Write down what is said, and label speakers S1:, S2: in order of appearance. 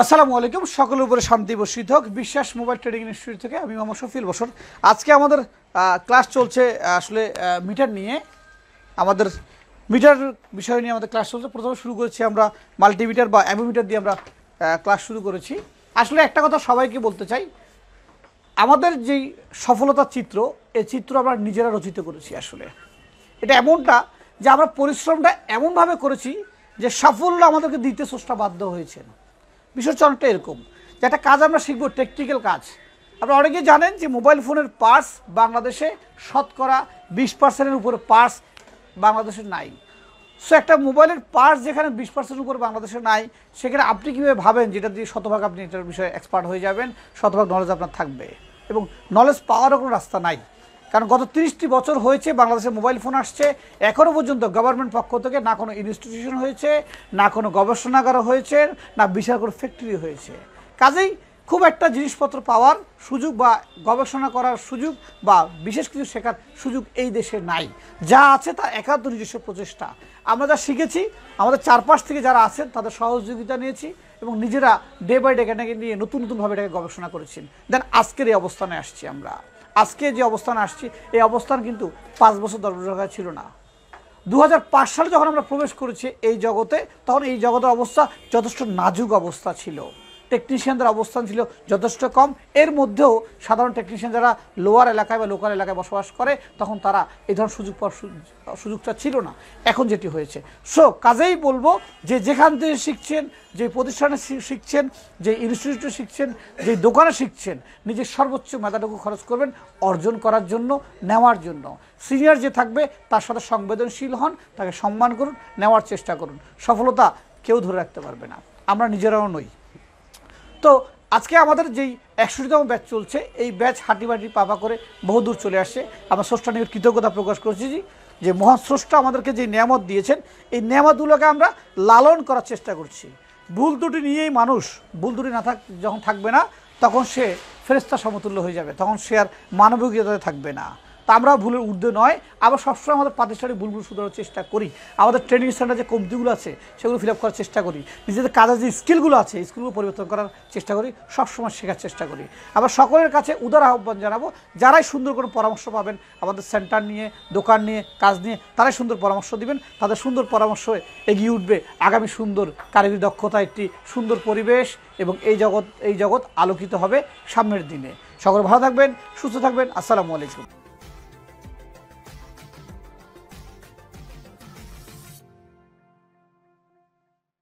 S1: আসসালামু আলাইকুম সকলের উপরে শান্তি বর্ষিত হোক বিশ্বাস মোবাইল ট্রেডিং ইনস্টিটিউট থেকে আমি মোহাম্মদ শফিল বসর আজকে আমাদের ক্লাস চলছে আসলে মিটার নিয়ে আমাদের মিটার বিষয় নিয়ে আমাদের ক্লাস চলছে প্রথমে শুরু করেছি আমরা মাল্টিমিটার বা অ্যামোমিটার দিয়ে আমরা ক্লাস শুরু করেছি আসলে একটা কথা সবাইকে বলতে চাই আমাদের যেই সফলতার চিত্র এই চিত্র আমরা নিজেরা রচিত করেছি আসলে এটা এমনটা যে আমরা পরিশ্রমটা এমনভাবে করেছি যে সাফল্য আমাদেরকে দিতে স্রষ্টা বাধ্য হয়েছে না বিশ্বচরণটা এরকম যে একটা কাজ আমরা শিখবো টেকনিক্যাল কাজ আপনারা অনেকেই জানেন যে মোবাইল ফোনের পার্স বাংলাদেশে শতকরা বিশ পার্সেন্টের উপরে পার্স বাংলাদেশের নাই সো একটা মোবাইলের পার্স যেখানে বিশ পার্সেন্ট উপরে বাংলাদেশে নাই সেখানে আপনি কীভাবে ভাবেন যেটা দিয়ে শতভাগ আপনি এটার বিষয়ে এক্সপার্ট হয়ে যাবেন শতভাগ নলেজ আপনার থাকবে এবং নলেজ পাওয়ারও কোনো রাস্তা নাই কারণ গত তিরিশটি বছর হয়েছে বাংলাদেশে মোবাইল ফোন আসছে এখনও পর্যন্ত গভর্নমেন্ট পক্ষ থেকে না কোনো ইনস্টিটিউশন হয়েছে না কোনো গবেষণাগার হয়েছে না বিশাল কোনো ফ্যাক্টরি হয়েছে কাজেই খুব একটা জিনিসপত্র পাওয়ার সুযোগ বা গবেষণা করার সুযোগ বা বিশেষ কিছু শেখার সুযোগ এই দেশে নাই যা আছে তা একান্ত নিজস্ব প্রচেষ্টা আমরা যা শিখেছি আমাদের চারপাশ থেকে যারা আছেন তাদের সহযোগিতা নিয়েছি এবং নিজেরা ডে বাই ডে এটাকে নিয়ে নতুন নতুনভাবে এটাকে গবেষণা করেছেন দেন আজকের এই অবস্থানে আসছি আমরা আজকে যে অবস্থান আসছি এই অবস্থান কিন্তু পাঁচ বছর দশ বছর আগে ছিল না দু সালে যখন আমরা প্রবেশ করেছি এই জগতে তখন এই জগতের অবস্থা যথেষ্ট নাজুক অবস্থা ছিল টেকনিশিয়ানদের অবস্থান ছিল যথেষ্ট কম এর মধ্যেও সাধারণ টেকনিশিয়ান যারা লোয়ার এলাকায় বা লোকাল এলাকায় বসবাস করে তখন তারা এই ধরনের সুযোগ পাওয়ার সুযোগটা ছিল না এখন যেটি হয়েছে সো কাজেই বলবো যে যেখান থেকে শিখছেন যে প্রতিষ্ঠানে শিখছেন যে ইনস্টিটিউটে শিখছেন যে দোকানে শিখছেন নিজের সর্বোচ্চ মেধাটুকু খরচ করবেন অর্জন করার জন্য নেওয়ার জন্য সিনিয়র যে থাকবে তার সাথে সংবেদনশীল হন তাকে সম্মান করুন নেওয়ার চেষ্টা করুন সফলতা কেউ ধরে রাখতে পারবে না আমরা নিজেরাও নই তো আজকে আমাদের যেই একষট্টিতম ব্যাচ চলছে এই ব্যাচ হাঁটিবাটি পাপা করে বহুদূর চলে আসছে আমরা নিয়ে কৃতজ্ঞতা প্রকাশ করছি যে মহান স্রষ্টা আমাদেরকে যে নিয়ামত দিয়েছেন এই নিয়ামতগুলোকে আমরা লালন করার চেষ্টা করছি ভুল দুটি নিয়েই মানুষ ভুল দুটি না থাক যখন থাকবে না তখন সে ফেরেস্তা সমতুল্য হয়ে যাবে তখন সে আর মানবিকতায় থাকবে না তা আমরা ভুলের ঊর্ধ্বে নয় আবার সবসময় আমাদের প্রাতিষ্ঠানিক ভুলগুলো শুধরানোর চেষ্টা করি আমাদের ট্রেনিং সেন্টার যে কমতিগুলো আছে সেগুলো ফিল আপ করার চেষ্টা করি নিজেদের কাজের যে স্কিলগুলো আছে স্কিলগুলো পরিবর্তন করার চেষ্টা করি সবসময় শেখার চেষ্টা করি আবার সকলের কাছে উদার আহ্বান জানাবো যারাই সুন্দর কোনো পরামর্শ পাবেন আমাদের সেন্টার নিয়ে দোকান নিয়ে কাজ নিয়ে তারাই সুন্দর পরামর্শ দিবেন তাদের সুন্দর পরামর্শ এগিয়ে উঠবে আগামী সুন্দর কারিগরি দক্ষতা একটি সুন্দর পরিবেশ এবং এই জগৎ এই জগৎ আলোকিত হবে সামনের দিনে সকল ভালো থাকবেন সুস্থ থাকবেন আসসালামু আলাইকুম